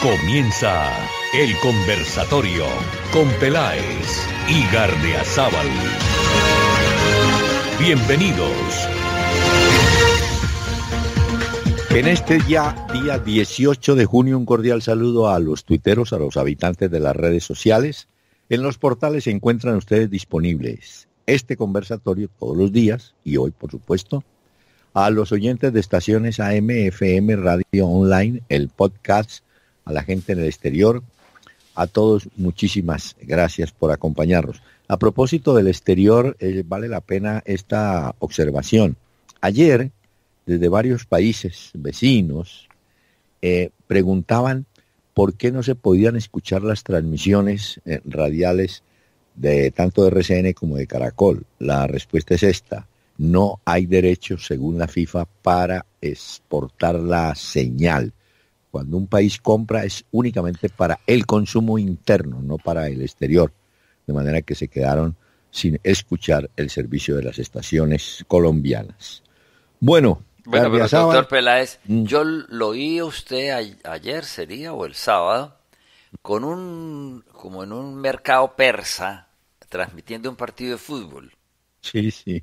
Comienza el conversatorio con Peláez y Gardeazábal. Bienvenidos. En este ya día 18 de junio un cordial saludo a los tuiteros, a los habitantes de las redes sociales. En los portales se encuentran ustedes disponibles este conversatorio todos los días y hoy por supuesto a los oyentes de estaciones AMFM Radio Online, el podcast a la gente en el exterior. A todos muchísimas gracias por acompañarnos. A propósito del exterior, eh, vale la pena esta observación. Ayer, desde varios países vecinos, eh, preguntaban por qué no se podían escuchar las transmisiones eh, radiales de tanto de RCN como de Caracol. La respuesta es esta. No hay derecho, según la FIFA, para exportar la señal cuando un país compra es únicamente para el consumo interno, no para el exterior. De manera que se quedaron sin escuchar el servicio de las estaciones colombianas. Bueno, gracias. doctor Peláez, mm. yo lo oí usted ayer, sería, o el sábado, con un, como en un mercado persa, transmitiendo un partido de fútbol. Sí, sí.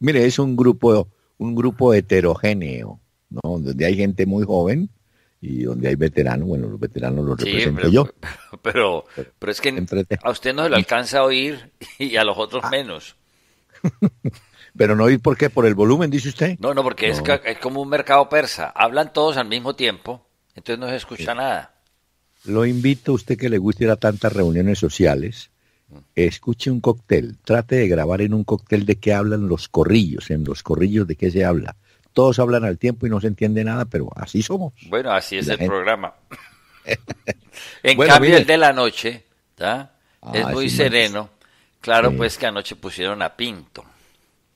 mire, es un grupo, un grupo heterogéneo donde hay gente muy joven y donde hay veteranos, bueno, los veteranos los represento yo. Pero, pero es que a usted no le alcanza a oír y a los otros ah. menos. pero no oír por qué, por el volumen, dice usted. No, no, porque Es, como un mercado persa. Hablan todos al mismo tiempo, entonces no se escucha nada. Lo invito a usted que le guste ir a tantas reuniones sociales. Mm. Escuche un cóctel, trate de grabar en un cóctel de qué hablan los corrillos, en los corrillos de qué se habla todos hablan al tiempo y no se entiende nada, pero así somos. Bueno, así es el programa. en cambio, el de la noche ah, es muy sereno. Claro, pues que anoche pusieron a Pinto.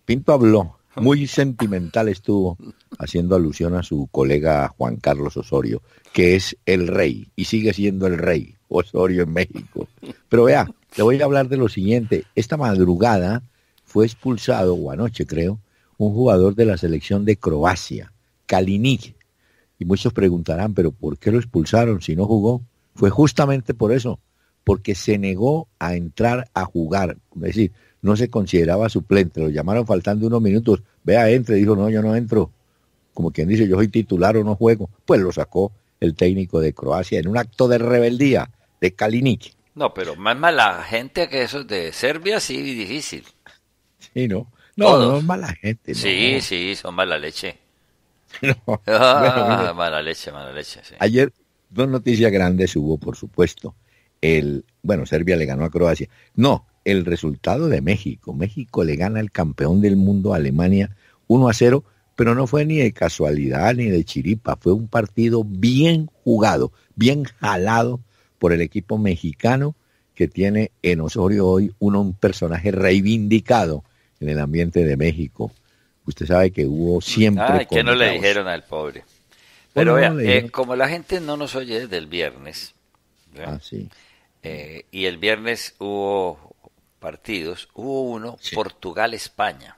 Pinto habló, muy sentimental estuvo, haciendo alusión a su colega Juan Carlos Osorio, que es el rey y sigue siendo el rey Osorio en México. Pero vea, le voy a hablar de lo siguiente. Esta madrugada fue expulsado, o anoche creo, un jugador de la selección de Croacia, Kalinic. Y muchos preguntarán, pero ¿por qué lo expulsaron si no jugó? Fue justamente por eso, porque se negó a entrar a jugar. Es decir, no se consideraba suplente, lo llamaron faltando unos minutos, vea, entre, dijo, no, yo no entro. Como quien dice, yo soy titular o no juego. Pues lo sacó el técnico de Croacia en un acto de rebeldía de Kalinic. No, pero más mala gente que esos de Serbia, sí, difícil. Sí, ¿no? No, no, mala gente. Sí, sí, son mala leche. No. Ah, mala leche, mala leche. Ayer dos noticias grandes hubo, por supuesto. El, bueno, Serbia le ganó a Croacia. No, el resultado de México. México le gana al campeón del mundo Alemania 1 a 0, pero no fue ni de casualidad ni de chiripa, fue un partido bien jugado, bien jalado por el equipo mexicano que tiene en Osorio hoy un personaje reivindicado en el ambiente de México. Usted sabe que hubo siempre... Ay, que no le dijeron al pobre. Pero vea, eh, como la gente no nos oye desde el viernes, ah, eh, y el viernes hubo partidos, hubo uno, Portugal-España.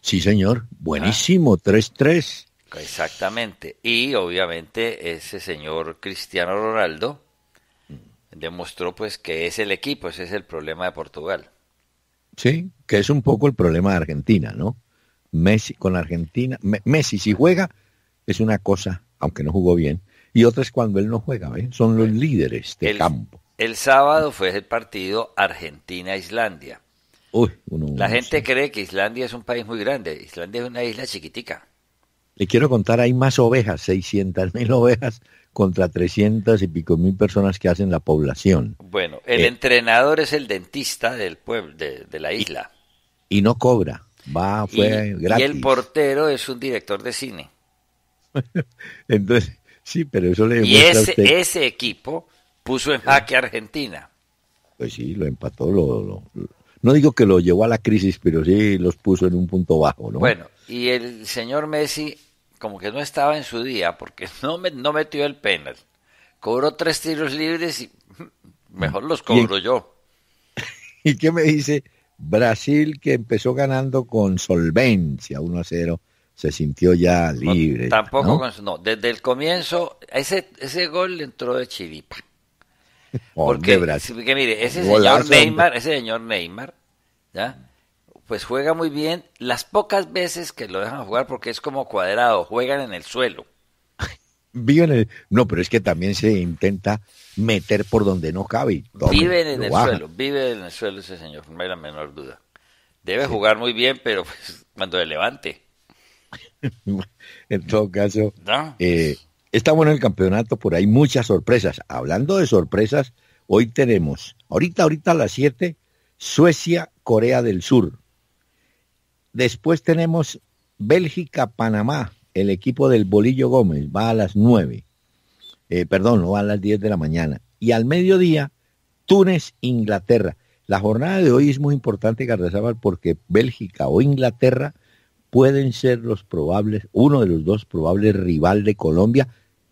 Sí, señor, ah. buenísimo, 3-3. exactamente, y obviamente ese señor Cristiano Ronaldo mm. demostró pues que es el equipo, ese es el problema de Portugal. Sí, que es un poco el problema de Argentina, ¿no? Messi con Argentina, Messi si juega es una cosa, aunque no jugó bien, y otra es cuando él no juega, ¿eh? son los líderes de campo. El sábado fue el partido Argentina-Islandia. Uy, uno, La gente cree que Islandia es un país muy grande, Islandia es una isla chiquitica. Le quiero contar, hay más ovejas, 600.000 mil ovejas contra 300 y pico mil personas que hacen la población. Bueno, el eh, entrenador es el dentista del pueblo, de, la isla. Y, no cobra, va, fue gratis. Y el portero es un director de cine. Entonces, sí, pero eso le Y ese, ese equipo puso en jaque a Argentina. Pues sí, lo empató, no digo que lo llevó a la crisis, pero sí los puso en un punto bajo, ¿no? Bueno, y el señor Messi como que no estaba en su día, porque no, me, no metió el penal. Cobró tres tiros libres y mm, mejor los cobro yo. ¿Y qué me dice? Brasil, que empezó ganando con solvencia 1 a 0, se sintió ya libre. tampoco ¿no? desde el comienzo, ese, ese gol entró de chiripa. Porque, mire, ese señor Neymar, ese señor Neymar, ¿ya? pues juega muy bien las pocas veces que lo dejan jugar porque es como cuadrado, juegan en el suelo. Viven en el, no, pero es que también se intenta meter por donde no cabe. en el suelo, vive en el suelo ese señor, no hay la menor duda. Debe jugar muy bien, pero pues, cuando le levante. en todo caso, eh, pues. está bueno el campeonato, por ahí muchas sorpresas. Hablando de sorpresas, hoy tenemos, ahorita, ahorita a las siete, Suecia, Corea del Sur. Después tenemos Bélgica-Panamá, el equipo del Bolillo Gómez, va a las 9, eh, perdón, no va a las 10 de la mañana. Y al mediodía, Túnez-Inglaterra. La jornada de hoy es muy importante, Gardasábal, porque Bélgica o Inglaterra pueden ser los probables, uno de los dos probables rival de Colombia,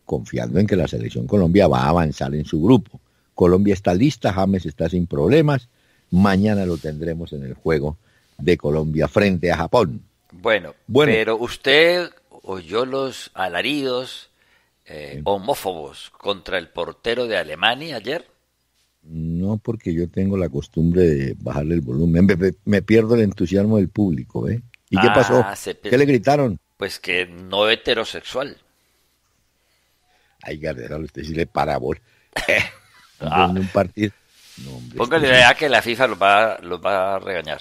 confiando en que la selección Colombia va a avanzar en su grupo. Colombia está lista, James está sin problemas. Mañana lo tendremos en el juego de Colombia frente a Japón. Bueno, bueno. pero usted oyó los alaridos eh, homófobos contra el portero de Alemania ayer. No, porque yo tengo la costumbre de bajarle el volumen. Me, pierdo el entusiasmo del público, ¿eh? ¿Y qué ah, pasó? ¿Qué le gritaron? Pues que no heterosexual. Ay, Garderal, usted sí le parabol. en un ah. partido. Póngale idea que la FIFA los va a regañar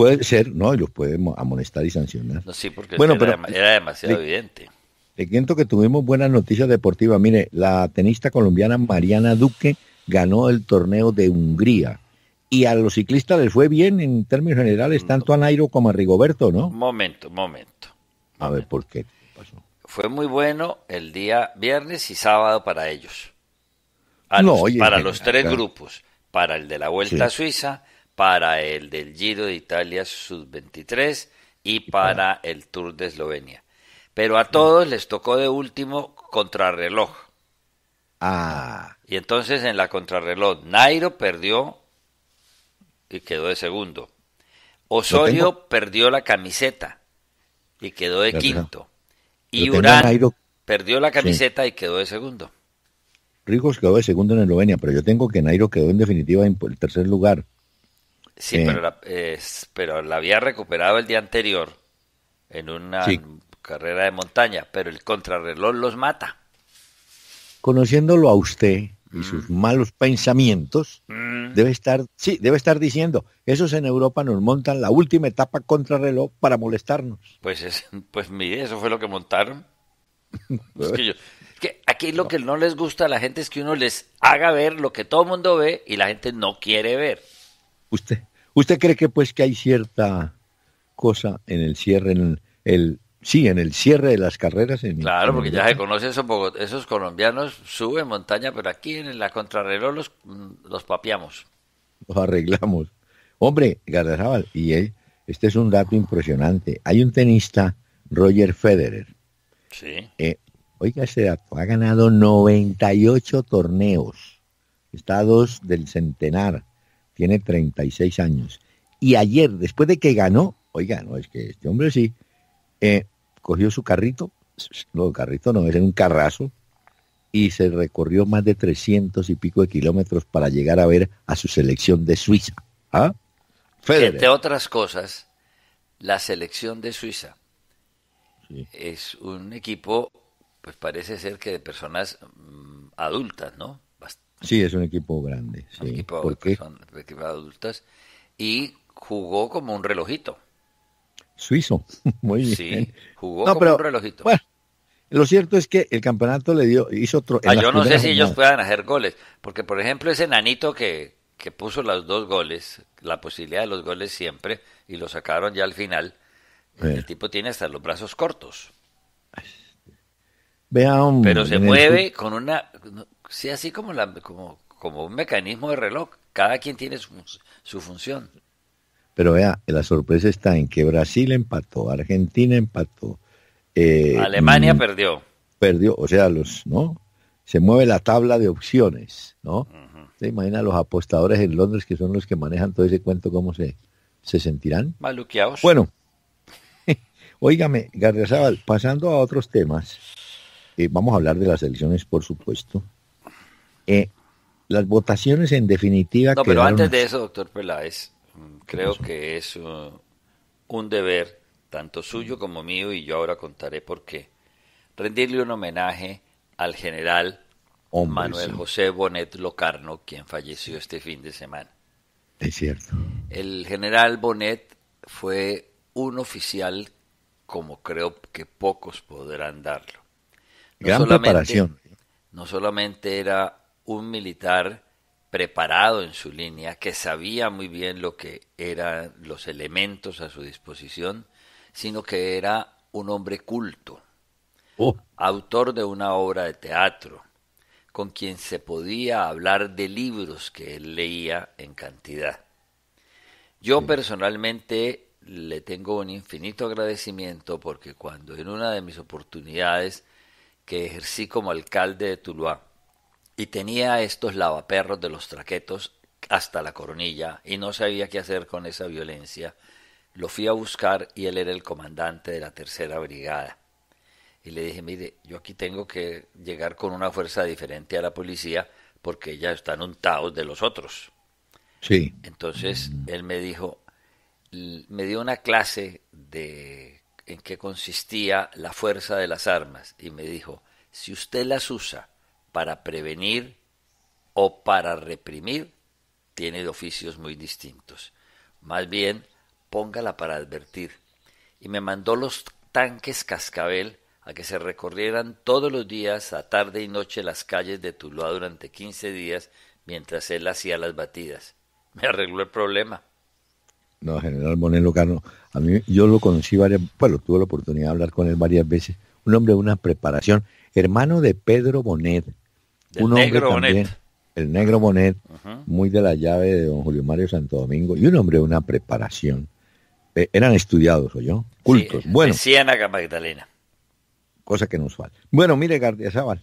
puede ser, no, y los podemos amonestar y sancionar. No, sí, porque bueno, era, pero, demasiado evidente. Te cuento que tuvimos buenas noticias deportivas. Mire, la tenista colombiana Mariana Duque ganó el torneo de Hungría. Y a los ciclistas les fue bien en términos generales, tanto mm. a Nairo como a Rigoberto, ¿no? Momento, momento. A ver, ¿por qué? Pasó? Fue muy bueno el día viernes y sábado para ellos. no, oye, para los tres grupos. Para el de la Vuelta a Suiza, para el del Giro de Italia sub-23 y para el Tour de Eslovenia. Pero a todos les tocó de último contrarreloj. Ah. Y entonces en la contrarreloj, Nairo perdió y quedó de segundo. Osorio perdió la camiseta y quedó de quinto. Y Urán perdió la camiseta y quedó de segundo. Rigos quedó de segundo en Eslovenia, pero yo tengo que Nairo quedó en definitiva en el tercer lugar. Sí, pero, la, pero la había recuperado el día anterior en una carrera de montaña, pero el contrarreloj los mata. Conociéndolo a usted y mm. sus malos pensamientos, mm. debe estar, sí, debe estar diciendo, esos en Europa nos montan la última etapa contrarreloj para molestarnos. Pues es, pues mire, eso fue lo que montaron. que aquí lo que no les gusta a la gente es que uno les haga ver lo que todo el mundo ve y la gente no quiere ver. Usted, ¿Usted cree que pues que hay cierta cosa en el cierre, en el, sí, en el cierre de las carreras? En, claro, porque ya se conoce eso, esos colombianos suben montaña, pero aquí en la contrarreloj los, mm, los papiamos. Los arreglamos. Hombre, Garzabal, y él, este es un dato impresionante. Hay un tenista, Roger Federer. Sí. Eh, oiga ese dato, ha ganado 98 torneos. Está dos del centenar tiene 36 años. Y ayer, después de que ganó, oiga, no, es que este hombre sí, eh, corrió su carrito, no, carrito no, es un carrazo, y se recorrió más de 300 y pico de kilómetros para llegar a ver a su selección de Suiza. ¿Ah? Entre otras cosas, la selección de Suiza es un equipo, pues parece ser que de personas mm, adultas, ¿no? Sí, es un equipo grande. son equipos adultos. Y jugó como un relojito. Suizo, muy bien. Sí, jugó como un relojito. Bueno, lo cierto es que el campeonato le dio, hizo otro. Ah, yo no sé si ellos puedan hacer goles, porque por ejemplo ese nanito que, puso los dos goles, la posibilidad de los goles siempre, y lo sacaron ya al final, el eh. tipo tiene hasta los brazos cortos. Veamos, Pero se mueve con una Sí, así como, como, como un mecanismo de reloj. Cada quien tiene su, su función. Pero vea, la sorpresa está en que Brasil empató, Argentina empató. Eh, Alemania mm, perdió. Perdió, o sea, los, ¿no? Se mueve la tabla de opciones, ¿no? ¿Se imagina los apostadores en Londres que son los que manejan todo ese cuento cómo se, se sentirán? Maluqueados. Bueno, Óigame, Sábal, pasando a otros temas, eh, vamos a hablar de las elecciones, por supuesto, eh, las votaciones en definitiva... No, pero antes de eso, doctor Peláez, mm, creo que es uh, un deber, tanto suyo como mío, y yo ahora contaré por qué, rendirle un homenaje al general Manuel José Bonet Locarno, quien falleció este fin de semana. Es cierto. El general Bonet fue un oficial como creo que pocos podrán darlo. Gran preparación. No solamente era un militar preparado en su línea, que sabía muy bien lo que eran los elementos a su disposición, sino que era un hombre culto, oh. autor de una obra de teatro, con quien se podía hablar de libros que él leía en cantidad. Yo personalmente le tengo un infinito agradecimiento porque cuando en una de mis oportunidades que ejercí como alcalde de Tuluá, y tenía estos lavaperros de los traquetos hasta la coronilla y no sabía qué hacer con esa violencia. Lo fui a buscar y él era el comandante de la tercera brigada. Y le dije, mire, yo aquí tengo que llegar con una fuerza diferente a la policía porque ya están untados de los otros. Sí. Entonces él me dijo, me dio una clase de en qué consistía la fuerza de las armas y me dijo, si usted las usa para prevenir o para reprimir tiene oficios muy distintos. Más bien, póngala para advertir. Y me mandó los tanques cascabel a que se recorrieran todos los días, a tarde y noche, las calles de Tuluá durante quince días, mientras él hacía las batidas. Me arregló el problema. No, general bonet Locarno. a mí yo lo conocí varias, bueno, tuve la oportunidad de hablar con él varias veces, un hombre de una preparación, hermano de Pedro Bonet, un hombre el negro Bonet, muy de la llave de don Julio Mario Santo Domingo, y un hombre de una preparación. Eh, eran estudiados, o yo, cultos. Sí, bueno. Magdalena. Cosa que nos falta. Bueno, mire, García Zaval,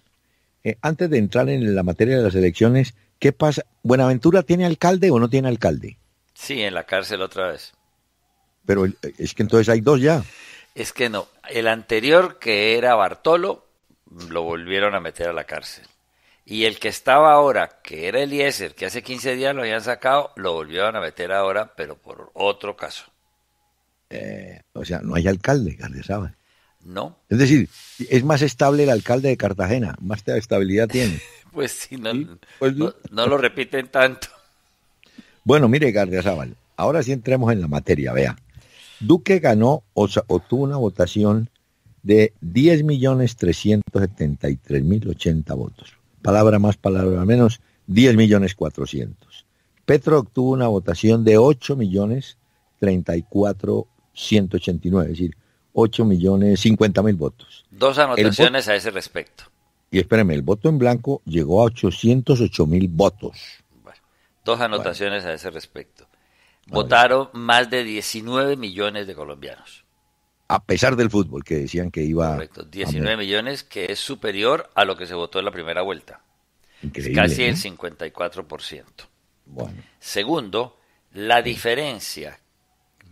eh, antes de entrar en la materia de las elecciones, ¿qué pasa? ¿Buenaventura tiene alcalde o no tiene alcalde? Sí, en la cárcel otra vez. Pero eh, es que entonces hay dos ya. Es que no. El anterior, que era Bartolo, lo volvieron a meter a la cárcel. Y el que estaba ahora, que era Eliezer, que hace 15 días lo habían sacado, lo volvieron a meter ahora, pero por otro caso. Eh, o sea, no hay alcalde, Sábal. No. Es decir, es más estable el alcalde de Cartagena, más estabilidad tiene. pues sí, no, pues no, lo repiten tanto. Bueno, mire, Sábal, ahora sí entremos en la materia, vea. Duque ganó o, o tuvo una votación de 10.373.080 votos palabra más, palabra menos, 10 millones 400. Petro obtuvo una votación de 8 millones 34 189, es decir, 8 millones 50 mil votos. Dos anotaciones a ese respecto. Y espérame, el voto en blanco llegó a 808 mil votos. dos anotaciones a ese respecto. Votaron más de 19 millones de colombianos a pesar del fútbol, que decían que iba. Correcto, 19 millones, que es superior a lo que se votó en la primera vuelta. Casi el 54%. ¿eh? Bueno. Segundo, la diferencia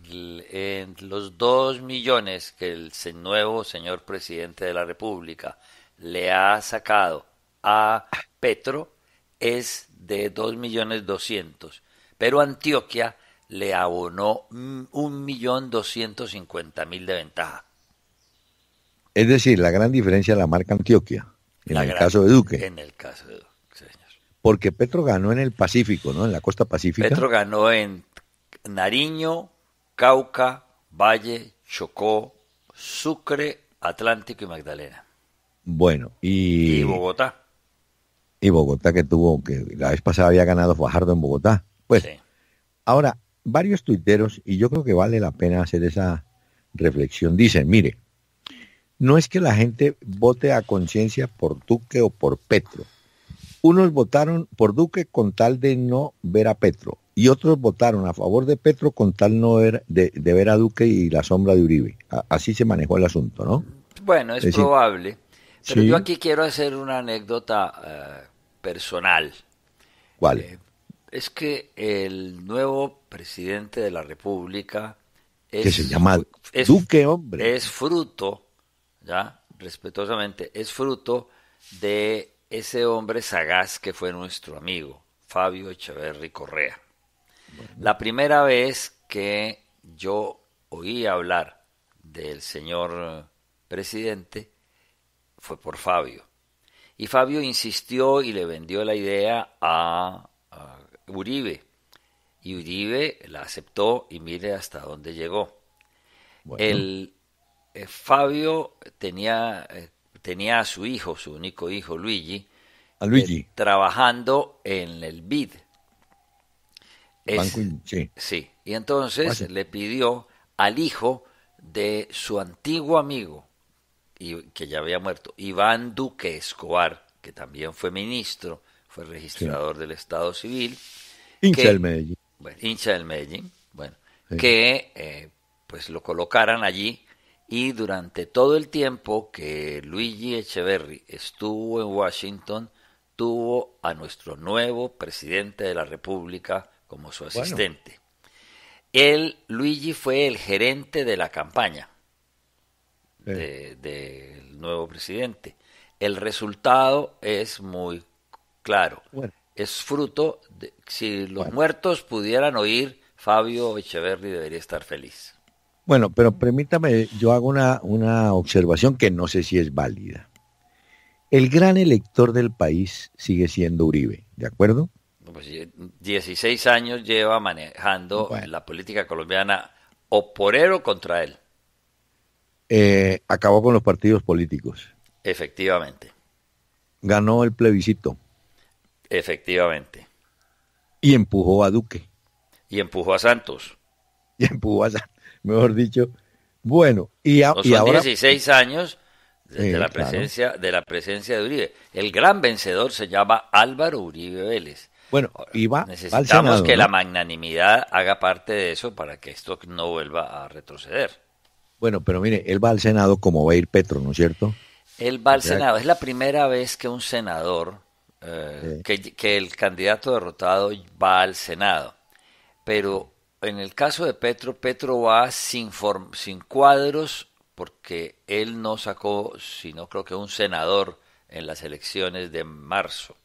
en los 2 millones que el nuevo señor presidente de la República le ha sacado a Petro es de 2 millones doscientos, Pero Antioquia le abonó mm, mil de ventaja. Es decir, la gran diferencia la marca Antioquia, en el caso de Duque. En el caso de Porque Petro ganó en el Pacífico, ¿no? En la costa pacífica. Petro ganó en Nariño, Cauca, Valle, Chocó, Sucre, Atlántico y Magdalena. Bueno, y... Y Bogotá. Y Bogotá que tuvo, que la vez pasada había ganado Fajardo en Bogotá. Pues, ahora, varios tuiteros, y yo creo que vale la pena hacer esa reflexión, dicen, mire, no es que la gente vote a conciencia por Duque o por Petro. Unos votaron por Duque con tal de no ver a Petro y otros votaron a favor de Petro con tal no de, ver a Duque y la sombra de Uribe. así se manejó el asunto, ¿no? Bueno, es, probable. pero yo aquí quiero hacer una anécdota eh, personal. ¿Cuál? Eh, es que el nuevo presidente de la República es, que se llama Duque, hombre. Es fruto, ya, respetuosamente, es fruto de ese hombre sagaz que fue nuestro amigo, Fabio Echeverri Correa. La primera vez que yo oí hablar del señor presidente fue por Fabio. Y Fabio insistió y le vendió la idea a Uribe. Y Uribe la aceptó y mire hasta dónde llegó. El, eh, Fabio tenía, eh, tenía a su hijo, su único hijo Luigi, eh, trabajando en el BID. sí. Y entonces le pidió al hijo de su antiguo amigo, y, que ya había muerto, Iván Duque Escobar, que también fue ministro, fue registrador del Estado Civil. Hincha del Medellín. Bueno, hincha del Medellín, bueno, que eh, pues lo colocaran allí y durante todo el tiempo que Luigi Echeverry estuvo en Washington, tuvo a nuestro nuevo presidente de la República como su asistente. Él, Luigi, fue el gerente de la campaña del nuevo presidente. El resultado es muy Claro. Es fruto, de, si los muertos pudieran oír, Fabio Echeverri debería estar feliz. Bueno, pero permítame, yo hago una, una observación que no sé si es válida. El gran elector del país sigue siendo Uribe, ¿de acuerdo? Pues 16 eh, años lleva manejando la política colombiana o por él o contra él. Eh, acabó con los partidos políticos. Efectivamente. Ganó el plebiscito. Efectivamente. Y empujó a Duque. Y empujó a Santos. Y empujó a mejor dicho. Bueno, y, a, son 16 años desde la presencia, de la presencia de Uribe. El gran vencedor se llama Álvaro Uribe Vélez. Bueno, iba necesitamos que la magnanimidad haga parte de eso para que esto no vuelva a retroceder. Bueno, pero mire, él va al Senado como va a ir Petro, ¿no es cierto? Él va al Senado. Es la primera vez que un senador eh, que, el candidato derrotado va al Senado. Pero en el caso de Petro, Petro va sin, sin cuadros porque él no sacó, sino creo que un senador en las elecciones de marzo.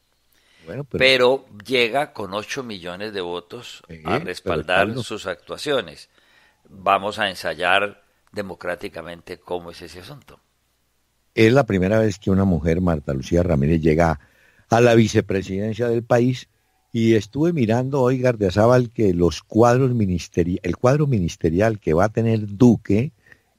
Bueno, pero, llega con 8 millones de votos a respaldar sus actuaciones. Vamos a ensayar democráticamente cómo es ese asunto. Es la primera vez que una mujer, Marta Lucía Ramírez, llega a la vicepresidencia del país y estuve mirando hoy Gardiazabal que los cuadros el cuadro ministerial que va a tener Duque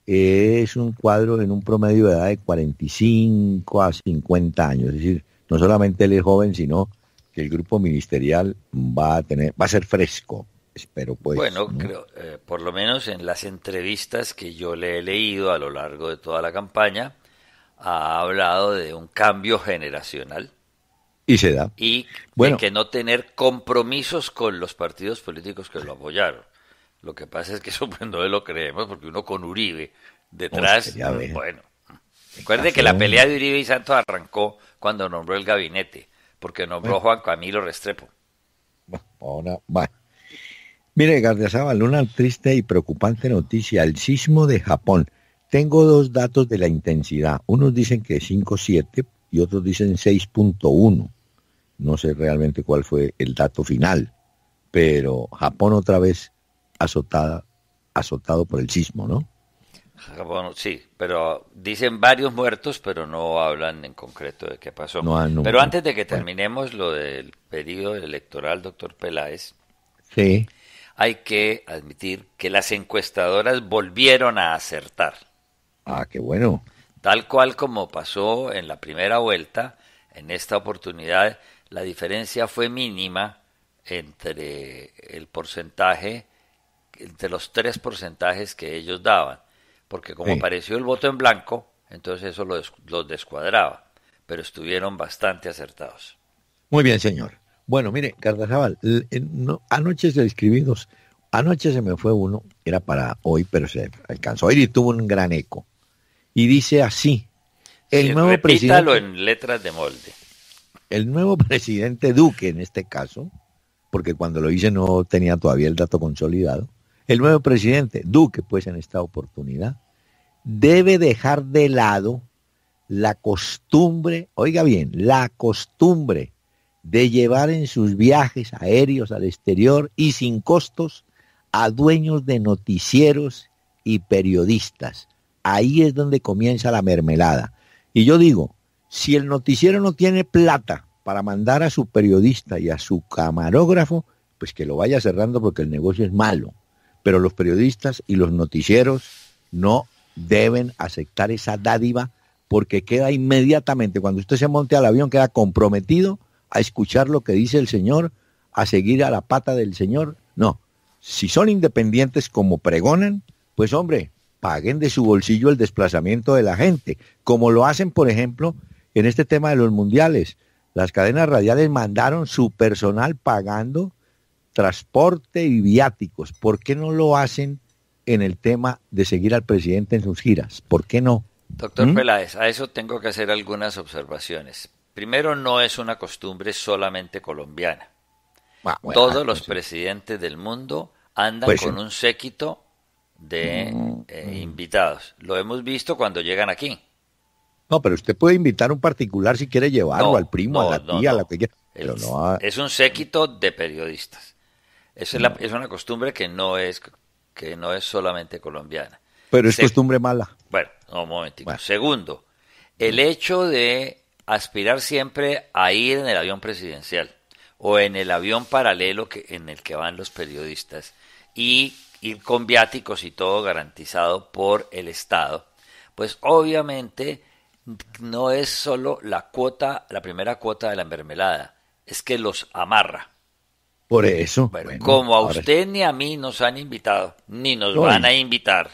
es un cuadro en un promedio de edad de 45 a 50 años, es decir, no solamente él es joven, sino que el grupo ministerial va a tener va a ser fresco, espero pues. Bueno, creo, eh, por lo menos en las entrevistas que yo le he leído a lo largo de toda la campaña ha hablado de un cambio generacional y se Y que no tener compromisos con los partidos políticos que lo apoyaron. Lo que pasa es que eso pues, no lo creemos, porque uno con Uribe detrás, bueno. Recuerde que la pelea de Uribe y Santos arrancó cuando nombró el gabinete, porque nombró Juan Camilo Restrepo. ahora va. Mire, Gardiazabal, una triste y preocupante noticia, el sismo de Japón. Tengo dos datos de la intensidad. Unos dicen que 5.7 y otros dicen 6.1. No sé realmente cuál fue el dato final, pero Japón otra vez azotada, azotado por el sismo, ¿no? Japón, sí, pero dicen varios muertos, pero no hablan en concreto de qué pasó. pero antes de que terminemos lo del pedido electoral, doctor Peláez, sí. hay que admitir que las encuestadoras volvieron a acertar. Ah, qué bueno. Tal cual como pasó en la primera vuelta, en esta oportunidad la diferencia fue mínima entre el porcentaje, entre los tres porcentajes que ellos daban, porque como apareció el voto en blanco, entonces eso los, descuadraba, pero estuvieron bastante acertados. Muy bien, señor. Bueno, mire, Cardenal, anoche se escribimos, anoche se me fue uno, era para hoy, pero se alcanzó a y tuvo un gran eco. Y dice así, el nuevo repítalo presidente... en letras de molde el nuevo presidente Duque en este caso, porque cuando lo hice no tenía todavía el dato consolidado, el nuevo presidente Duque, pues en esta oportunidad, debe dejar de lado la costumbre, oiga bien, la costumbre de llevar en sus viajes aéreos al exterior y sin costos a dueños de noticieros y periodistas. Ahí es donde comienza la mermelada. Y yo digo, si el noticiero no tiene plata para mandar a su periodista y a su camarógrafo, pues que lo vaya cerrando porque el negocio es malo. Pero los periodistas y los noticieros no deben aceptar esa dádiva porque queda inmediatamente, cuando usted se monte al avión, queda comprometido a escuchar lo que dice el Señor, a seguir a la pata del Señor. No, si son independientes como pregonan, pues hombre, paguen de su bolsillo el desplazamiento de la gente, como lo hacen, por ejemplo, en este tema de los mundiales. Las cadenas radiales mandaron su personal pagando transporte y viáticos. ¿Por qué no lo hacen en el tema de seguir al presidente en sus giras? ¿Por qué no? Doctor ¿Mm? Peláez, a eso tengo que hacer algunas observaciones. Primero, no es una costumbre solamente colombiana. Ah, Todos ah, los pues presidentes del mundo andan pues con un séquito de mm, eh, mm. invitados. Lo hemos visto cuando llegan aquí. No, pero usted puede invitar a un particular si quiere llevarlo, al primo, a la tía, a lo que quiera. es, un séquito de periodistas. es, una costumbre que no es, que no es solamente colombiana. Pero es costumbre mala. Bueno, un momentito. Segundo, el hecho de aspirar siempre a ir en el avión presidencial o en el avión paralelo que, en el que van los periodistas y ir con viáticos y todo garantizado por el Estado, pues obviamente no es solo la cuota, la primera cuota de la mermelada, es que los amarra. Por eso. como a usted ni a mí nos han invitado, ni nos van a invitar.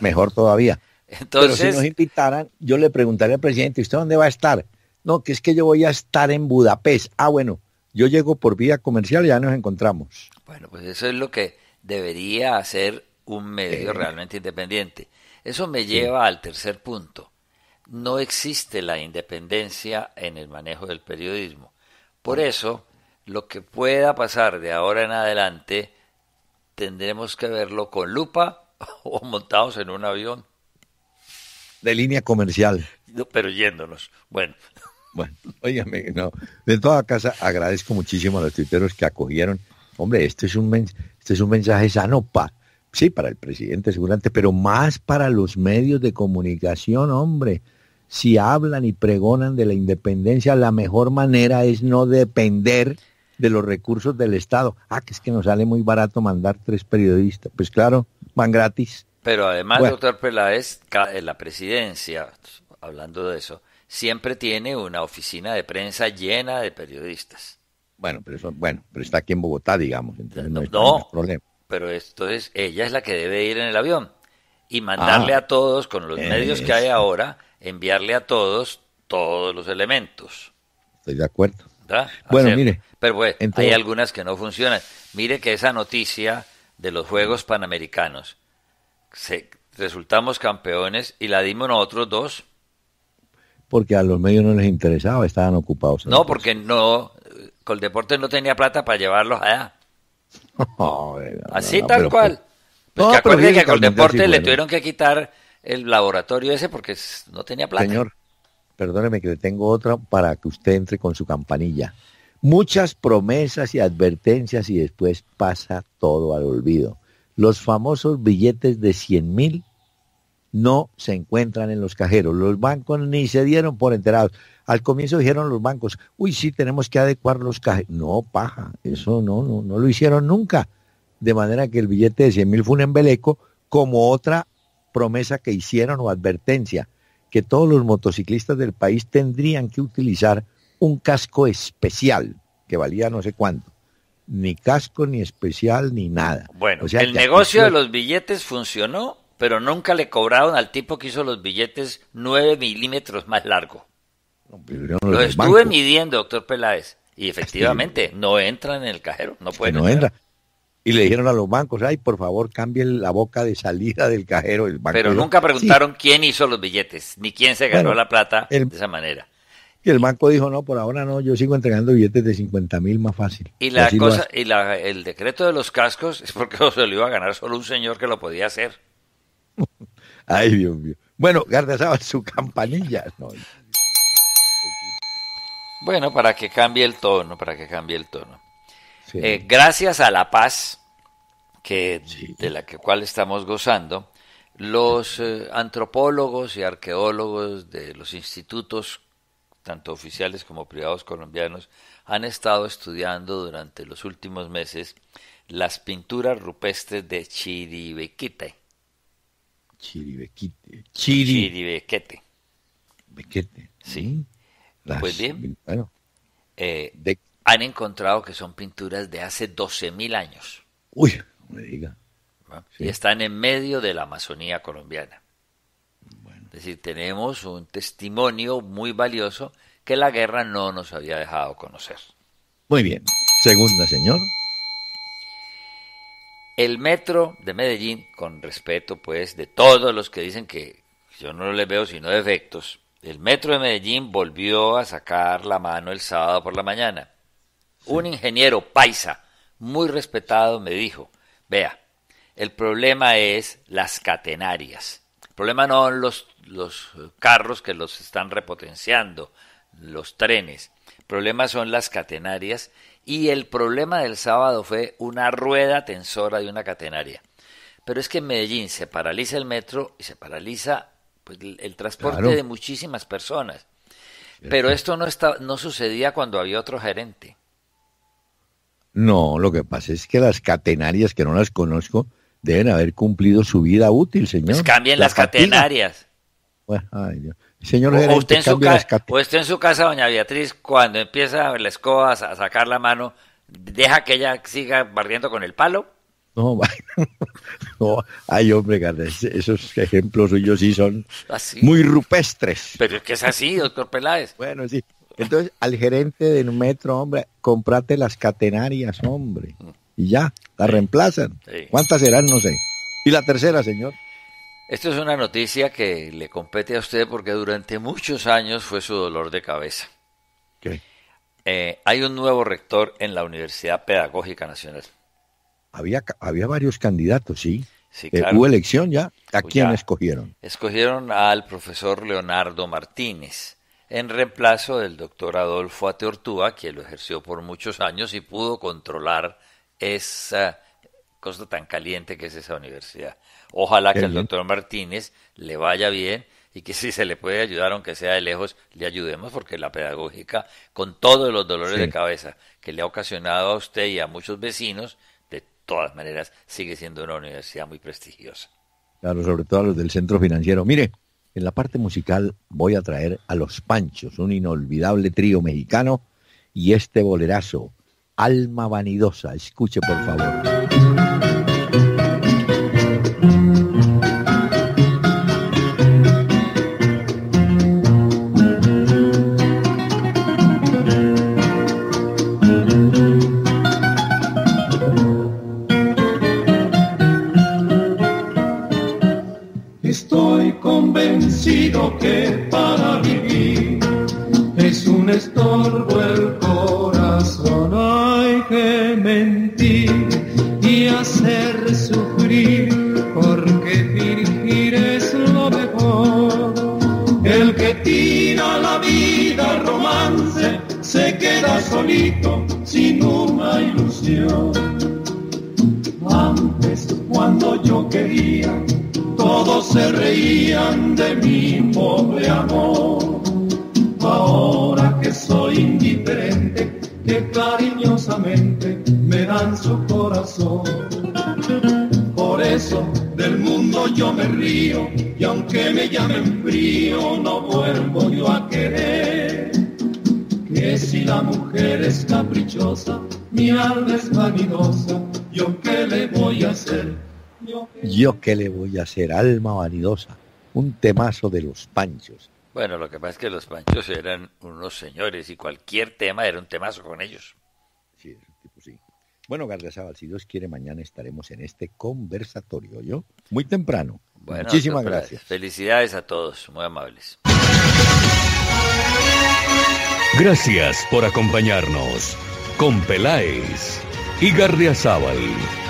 Mejor todavía. Entonces, si nos invitaran, yo le preguntaría al presidente, ¿usted dónde va a estar? No, que es que yo voy a estar en Budapest. Ah, bueno, yo llego por vía comercial y ya nos encontramos. Bueno, pues eso es lo que debería hacer un medio eh. realmente independiente. Eso me lleva al tercer punto no existe la independencia en el manejo del periodismo. Por eso, lo que pueda pasar de ahora en adelante, tendremos que verlo con lupa o montados en un avión. De línea comercial. pero yéndonos. Bueno. Bueno, óigame, no. De toda casa, agradezco muchísimo a los tuiteros que acogieron. Hombre, este es un, este es un mensaje sano pa. sí, para el presidente seguramente, pero más para los medios de comunicación, hombre si hablan y pregonan de la independencia, la mejor manera es no depender de los recursos del Estado. Ah, que es que nos sale muy barato mandar tres periodistas. Pues claro, van gratis. Pero además, doctor Peláez, eh, la presidencia, hablando de eso, siempre tiene una oficina de prensa llena de periodistas. Bueno, pero bueno, pero está aquí en Bogotá, digamos, entonces no, es Pero entonces ella es la que debe ir en el avión y mandarle ah. a todos con los medios que hay ahora enviarle a todos todos los elementos. Estoy de acuerdo. Bueno, mire. Pero pues, hay algunas que no funcionan. Mire que esa noticia de los Juegos Panamericanos, resultamos campeones y la dimos nosotros dos. Porque a los medios no les interesaba, estaban ocupados. No, porque no, coldeporte no tenía plata para llevarlos allá. Eh, Así tal cual. Porque que le tuvieron que quitar el laboratorio ese porque no tenía plata. Señor, perdóneme que le tengo otra para que usted entre con su campanilla. Muchas promesas y advertencias y después pasa todo al olvido. Los famosos billetes de 100 mil no se encuentran en los cajeros. Los bancos ni se dieron por enterados. Al comienzo dijeron los bancos, uy, sí, tenemos que adecuar los cajeros. No, paja, eso no, no, no lo hicieron nunca. De manera que el billete de 100 mil fue un embeleco, como otra promesa que hicieron o advertencia, que todos los motociclistas del país tendrían que utilizar un casco especial, que valía no sé cuánto. Ni casco, ni especial, ni nada. Bueno, el negocio de los billetes funcionó, pero nunca le cobraron al tipo que hizo los billetes 9 milímetros más largo. lo, estuve midiendo, doctor Peláez, y ah, efectivamente, no entra en el cajero, no pueden y le dijeron a los bancos, ay, por favor, cambien la boca de salida del cajero del banco. Pero nunca preguntaron quién hizo los billetes, ni quién se ganó la plata de esa manera. Y el banco dijo, no, por ahora no, yo sigo entregando billetes de 50 mil más fácil. Y la cosa, y la, el decreto de los cascos es porque se lo iba a ganar solo un señor que lo podía hacer. ay, Dios mío. Bueno, guardasaba su campanilla. Bueno, para que cambie el tono, para que cambie el tono. Eh, gracias a la paz que, de la que, cual estamos gozando, los eh, antropólogos y arqueólogos de los institutos, tanto oficiales como privados colombianos, han estado estudiando durante los últimos meses las pinturas rupestres de Chiribequite. Chiribequite. Chiribequete. Sí. Mm. Pues bien. Bueno han encontrado que son pinturas de hace 12.000 años. Uy, me diga. Y están en medio de la Amazonía colombiana. Es decir, tenemos un testimonio muy valioso que la guerra no nos había dejado conocer. Muy bien. Segunda, señor. El metro de Medellín, con respeto pues de todos los que dicen que yo no le veo sino defectos, el metro de Medellín volvió a sacar la mano el sábado por la mañana un ingeniero paisa muy respetado me dijo, vea, el problema es las catenarias. El problema no son los, los carros que los están repotenciando, los trenes. El problema son las catenarias y el problema del sábado fue una rueda tensora de una catenaria. Pero es que en Medellín se paraliza el metro y se paraliza pues, el, transporte de muchísimas personas. Pero esto no, está, no sucedía cuando había otro gerente. No, lo que pasa es que las catenarias, que no las conozco, deben haber cumplido su vida útil, pues señor. cambien las catenarias. Bueno, Señor o, usted en su las usted en su casa, doña Beatriz, cuando empieza la escoba a sacar la mano, ¿deja que ella siga barriendo con el palo? No, no, ay hombre, esos ejemplos suyos sí son ah, muy rupestres. Pero es que es así, doctor Peláez. Bueno, sí, entonces, al gerente del metro, hombre, comprate las catenarias, hombre. Y ya, las reemplazan. ¿Cuántas serán? No sé. Y la tercera, señor. Esto es una noticia que le compete a usted porque durante muchos años fue su dolor de cabeza. Eh, hay un nuevo rector en la Universidad Pedagógica Nacional. Había, varios candidatos, sí. sí eh, ¿Hubo elección ya? ¿A quién escogieron? Escogieron al profesor Leonardo Martínez en reemplazo del doctor Adolfo Ateortúa, que lo ejerció por muchos años y pudo controlar esa cosa tan caliente que es esa universidad. Ojalá que al doctor Martínez le vaya bien y que si se le puede ayudar, aunque sea de lejos, le ayudemos, porque la pedagógica, con todos los dolores de cabeza que le ha ocasionado a usted y a muchos vecinos, de todas maneras sigue siendo una universidad muy prestigiosa. Claro, sobre todo a los del centro financiero. Mire, en la parte musical voy a traer a Los Panchos, un inolvidable trío mexicano, y este bolerazo, Alma Vanidosa. Escuche, por favor. me dan su corazón. Por eso del mundo yo me río y aunque me llamen frío no vuelvo yo a querer. Que si la mujer es caprichosa, mi alma es vanidosa, yo qué le voy a hacer. yo qué le voy a hacer, alma vanidosa, un temazo de los panchos. Bueno, lo que pasa es que los panchos eran unos señores y cualquier tema era un temazo con ellos. Bueno, Gardezábal, si Dios quiere, mañana estaremos en este conversatorio, ¿yo? Muy temprano. Muchísimas gracias. Felicidades a todos, muy amables. Gracias por acompañarnos con Peláez y Gardiazabal.